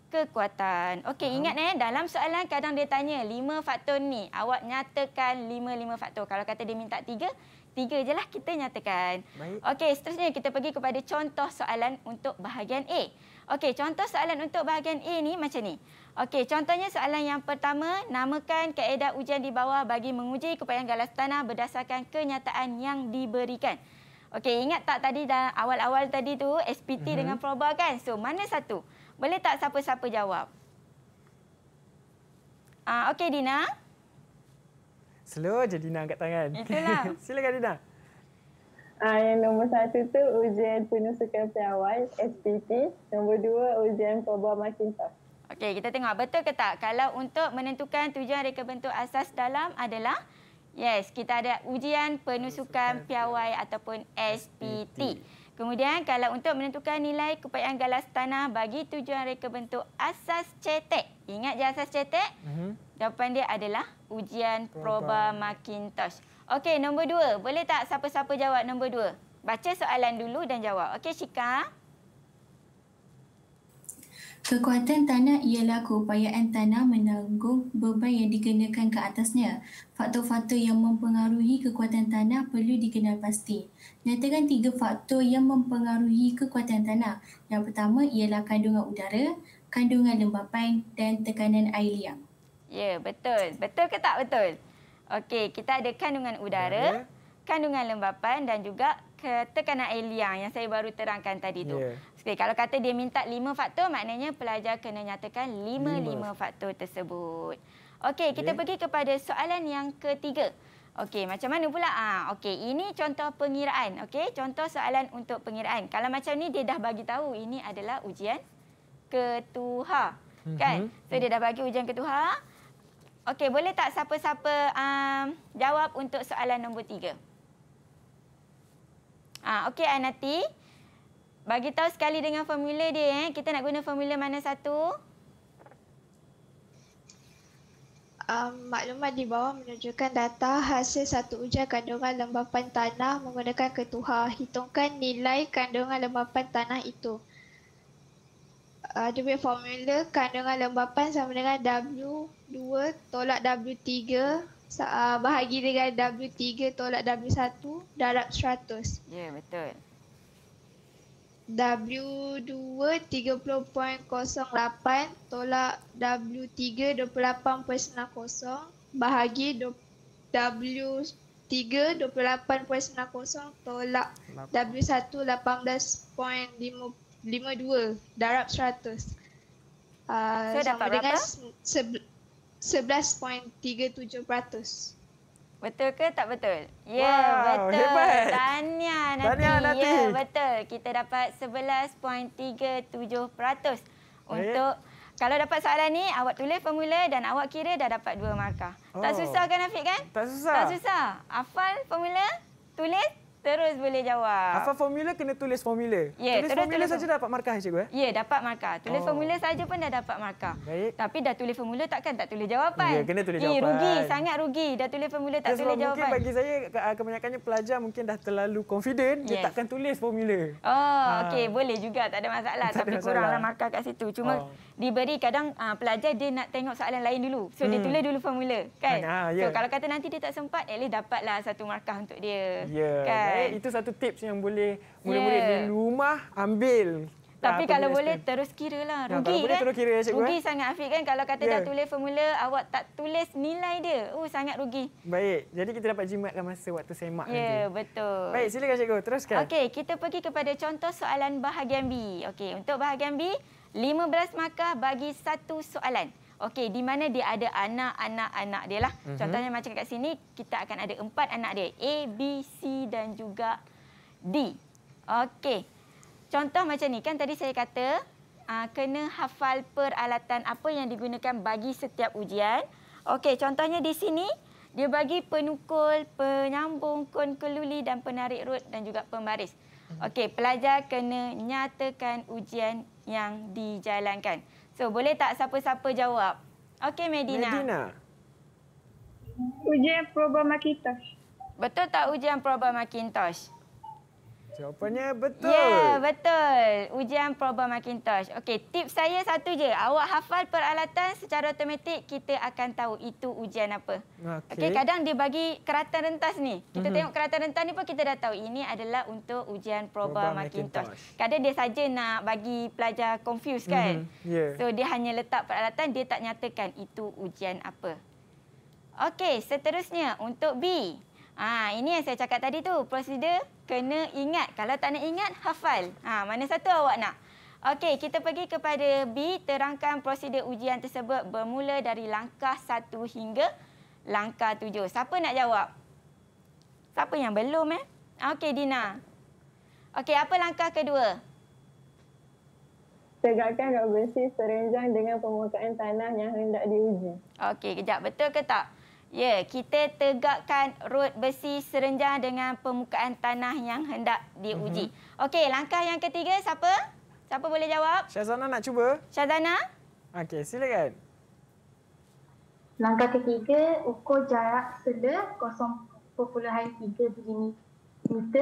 kekuatan. Okey, hmm. ingat eh dalam soalan kadang dia tanya lima faktor ni. Awak nyatakan lima-lima faktor. Kalau kata dia minta tiga, tiga je lah kita nyatakan. Okey, seterusnya kita pergi kepada contoh soalan untuk bahagian A. Okey, contoh soalan untuk bahagian A ni macam ni. Okey, contohnya soalan yang pertama, namakan kaedah ujian di bawah bagi menguji kupayan galas tanah berdasarkan kenyataan yang diberikan. Okey, ingat tak tadi dah awal-awal tadi tu SPT mm -hmm. dengan proba kan? So, mana satu? Boleh tak siapa-siapa jawab? Ah, okey Dina. Slow je Dina angkat tangan. Itulah. Silakan Dina. Ah, yang nombor satu tu ujian penuh sukan awal SPT, nombor dua ujian proba makin tough. Okey, kita tengok betul ke tak? Kalau untuk menentukan tujuan reka bentuk asas dalam adalah yes, kita ada ujian penusukan piawai ataupun SPT. Kemudian kalau untuk menentukan nilai kupaian galas tanah bagi tujuan reka bentuk asas cetek. Ingat je asas cetek? Mhm. Jawapan dia adalah ujian proba Macintosh. Okey, nombor dua. Boleh tak siapa-siapa jawab nombor dua? Baca soalan dulu dan jawab. Okey, Syika. Kekuatan tanah ialah keupayaan tanah menanggung beban yang dikenakan ke atasnya. Faktor-faktor yang mempengaruhi kekuatan tanah perlu dikenal pasti. Nyatakan tiga faktor yang mempengaruhi kekuatan tanah. Yang pertama ialah kandungan udara, kandungan lembapan dan tekanan air liang. Ya, betul. Betul ke tak betul? Okey, kita ada kandungan udara, kandungan lembapan dan juga ketekanan air yang saya baru terangkan tadi tu. Yeah. Okay, kalau kata dia minta lima faktor, maknanya pelajar kena nyatakan lima-lima faktor tersebut. Okey, kita ya. pergi kepada soalan yang ketiga. Okey, macam mana pula? Ah, ha, okey, ini contoh pengiraan. Okay, contoh soalan untuk pengiraan. Kalau macam ni dia dah bagi tahu ini adalah ujian ketuha. Mhm. Kan? So dia dah bagi ujian ketua. Okey, boleh tak siapa-siapa um, jawab untuk soalan nombor tiga? Ah ha, okey Anati. Bagi tahu sekali dengan formula dia eh. Kita nak guna formula mana satu? Um, maklumat di bawah menunjukkan data hasil satu ujian kandungan lembapan tanah menggunakan ketuhar. Hitungkan nilai kandungan lembapan tanah itu. Uh, dia punya formula kandungan lembapan sama dengan W2 tolak W3 Ah, bahagi dengan W3 tolak W1 darab 100. Ya, yeah, betul. W2 30.08 tolak W3 28.90 bahagi W3 28.90 tolak 8. W1 18.52 darab 100. Uh, ah, so dapat berapa? 11.37%. Betul ke tak betul? Ya, yeah, wow, betul. Hebat. Tahniah ya, Nati. Ya, yeah, betul. Kita dapat 11.37%. Eh? Untuk yeah. kalau dapat soalan ni, awak tulis formula dan awak kira dah dapat dua markah. Oh. Tak susah kan Afiq kan? Tak susah. Tak susah. Afal formula, tulis Terus boleh jawab. Apa formula kena tulis formula. Yeah, tulis terus, formula saja dapat markah cikgu eh? Ya, yeah, dapat markah. Tulis oh. formula saja pun dah dapat markah. Baik. Tapi dah tulis formula takkan tak tulis jawapan. Ya, yeah, kena tulis eh, jawapan. Eh, rugi, sangat rugi. Dah tulis formula tak tulis jawapan. Mungkin bagi saya ah, kebanyakannya pelajar mungkin dah terlalu confident yes. dia takkan tulis formula. Oh, ha. okey, boleh juga tak ada masalah tak tapi kuranglah markah kat situ. Cuma oh. diberi kadang uh, pelajar dia nak tengok soalan lain dulu. So hmm. dia tulis dulu formula, kan? Ha, yeah. Ya. So kalau kata nanti dia tak sempat, at least dapatlah satu markah untuk dia. Yeah, kan? Eh, itu satu tips yang boleh murid-murid yeah. di rumah ambil. Tapi ah, kalau boleh terus kira lah. Ah, rugi kan? terus kira ya Rugi eh? sangat Afiq kan kalau kata yeah. dah ya. tulis formula awak tak tulis nilai dia. Oh sangat rugi. Baik. Jadi kita dapat jimatkan masa waktu semak yeah, nanti. Ya betul. Baik silakan cikgu teruskan. Okey kita pergi kepada contoh soalan bahagian B. Okey untuk bahagian B 15 markah bagi satu soalan. Okey, di mana dia ada anak-anak-anak dia lah. Mhm. Contohnya mm -hmm. macam kat sini, kita akan ada empat anak dia. A, B, C dan juga D. Okey. Contoh macam ni, kan tadi saya kata, uh, kena hafal peralatan apa yang digunakan bagi setiap ujian. Okey, contohnya di sini, dia bagi penukul, penyambung, kon keluli dan penarik rut dan juga pembaris. Mhm. Okey, pelajar kena nyatakan ujian yang dijalankan. So boleh tak siapa-siapa jawab? Okey Medina. Medina. Ujian proba Macintosh. Betul tak ujian proba Macintosh? Jawapannya ya, betul. Ya, yeah, betul. Ujian problem Macintosh. Okey, tip saya satu je. Awak hafal peralatan secara otomatik kita akan tahu itu ujian apa. Okey, okay, kadang dia bagi keratan rentas ni. Kita mm -hmm. tengok keratan rentas ni pun kita dah tahu ini adalah untuk ujian problem Macintosh. Macintosh. Kadang dia saja nak bagi pelajar confuse kan. Mm -hmm. yeah. So dia hanya letak peralatan, dia tak nyatakan itu ujian apa. Okey, seterusnya untuk B. Ha, ini yang saya cakap tadi tu. Prosedur kena ingat. Kalau tak nak ingat, hafal. Ha, mana satu awak nak? Okey, kita pergi kepada B. Terangkan prosedur ujian tersebut bermula dari langkah 1 hingga langkah 7. Siapa nak jawab? Siapa yang belum? eh? Okey, Dina. Okey, apa langkah kedua? Tegakkan kat bersih serenjang dengan pemukaan tanah yang hendak diuji. Okey, kejap. Betul ke tak? Ya, kita tegakkan rod besi serenjang dengan permukaan tanah yang hendak diuji. Mm-hmm. Okey, langkah yang ketiga siapa? Siapa boleh jawab? Syazana nak cuba. Syazana? Okey, silakan. Langkah ketiga, ukur jarak sela 0.3 mm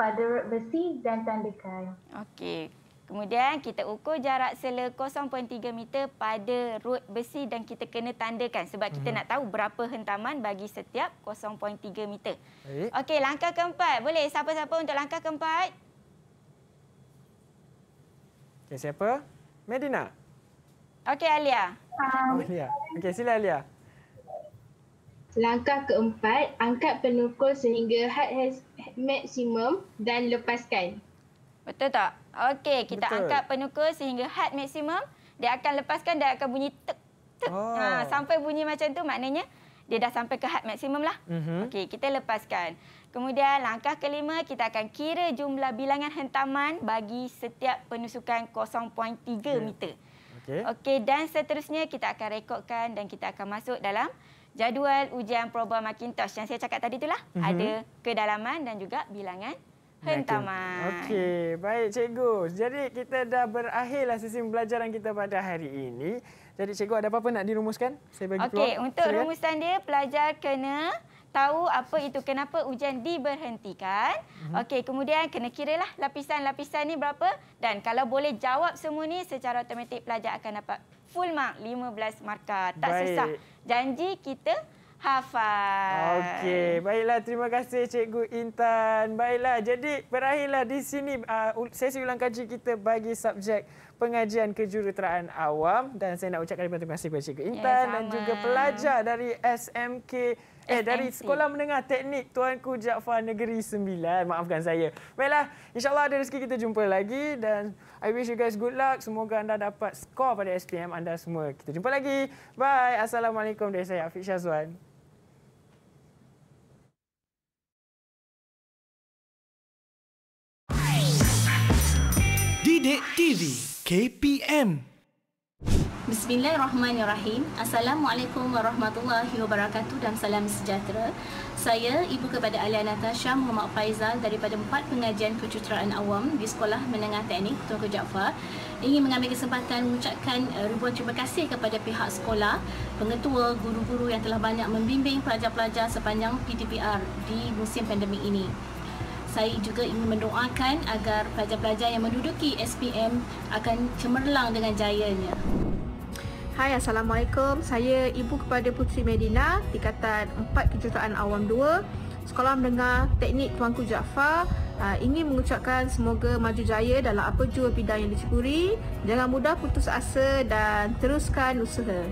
pada rod besi dan tandakan. Okey. Kemudian kita ukur jarak sela 0.3 meter pada rod besi dan kita kena tandakan sebab kita hmm. nak tahu berapa hentaman bagi setiap 0.3 meter. Okey, langkah keempat. Boleh siapa-siapa untuk langkah keempat? Okey, siapa? Medina. Okey, Alia. Um, Alia. Okey, sila Alia. Langkah keempat, angkat penukul sehingga had maksimum dan lepaskan. Betul tak? Okey, kita Betul. angkat penuka sehingga had maksimum. Dia akan lepaskan dia akan bunyi tek tek. Oh. Ha, sampai bunyi macam tu maknanya dia dah sampai ke had maksimum lah. Mm -hmm. Okey, kita lepaskan. Kemudian langkah kelima kita akan kira jumlah bilangan hentaman bagi setiap penusukan 0.3 okay. Ya. meter. Okey. Okey, dan seterusnya kita akan rekodkan dan kita akan masuk dalam jadual ujian proba Macintosh yang saya cakap tadi itulah. Mm -hmm. Ada kedalaman dan juga bilangan Hentaman. Okey, baik cikgu. Jadi kita dah berakhirlah sesi pembelajaran kita pada hari ini. Jadi cikgu ada apa-apa nak dirumuskan? Saya bagi okay, Okey, untuk Silakan. rumusan dia pelajar kena tahu apa itu kenapa ujian diberhentikan. Mm -hmm. Okey, kemudian kena kiralah lapisan-lapisan ni berapa dan kalau boleh jawab semua ni secara automatik pelajar akan dapat full mark 15 markah. Tak baik. susah. Janji kita hafal. Okey, baiklah terima kasih Cikgu Intan. Baiklah, jadi berakhirlah di sini uh, sesi ulang kaji kita bagi subjek pengajian kejuruteraan awam dan saya nak ucapkan terima kasih kepada Cikgu ya, Intan ya, dan juga pelajar dari SMK Eh, dari Sekolah Menengah Teknik Tuanku Jaafar Negeri Sembilan. Maafkan saya. Baiklah, insyaAllah ada rezeki kita jumpa lagi. Dan I wish you guys good luck. Semoga anda dapat skor pada SPM anda semua. Kita jumpa lagi. Bye. Assalamualaikum dari saya, Afiq Syazwan. Sidik TV KPM Bismillahirrahmanirrahim. Assalamualaikum warahmatullahi wabarakatuh dan salam sejahtera. Saya ibu kepada Alia Natasha Muhammad Faizal daripada empat pengajian kecuteraan awam di Sekolah Menengah Teknik Tun Jaafar ingin mengambil kesempatan mengucapkan eh, ribuan terima kasih kepada pihak sekolah, pengetua, guru-guru yang telah banyak membimbing pelajar-pelajar sepanjang PTPR di musim pandemik ini saya juga ingin mendoakan agar pelajar-pelajar yang menduduki SPM akan cemerlang dengan jayanya. Hai Assalamualaikum, saya ibu kepada Putri Medina, tingkatan 4 Kejutaan Awam 2, Sekolah Mendengar Teknik Tuanku Jaafar. Ah, ingin mengucapkan semoga maju jaya dalam apa jua bidang yang dicuburi. Jangan mudah putus asa dan teruskan usaha.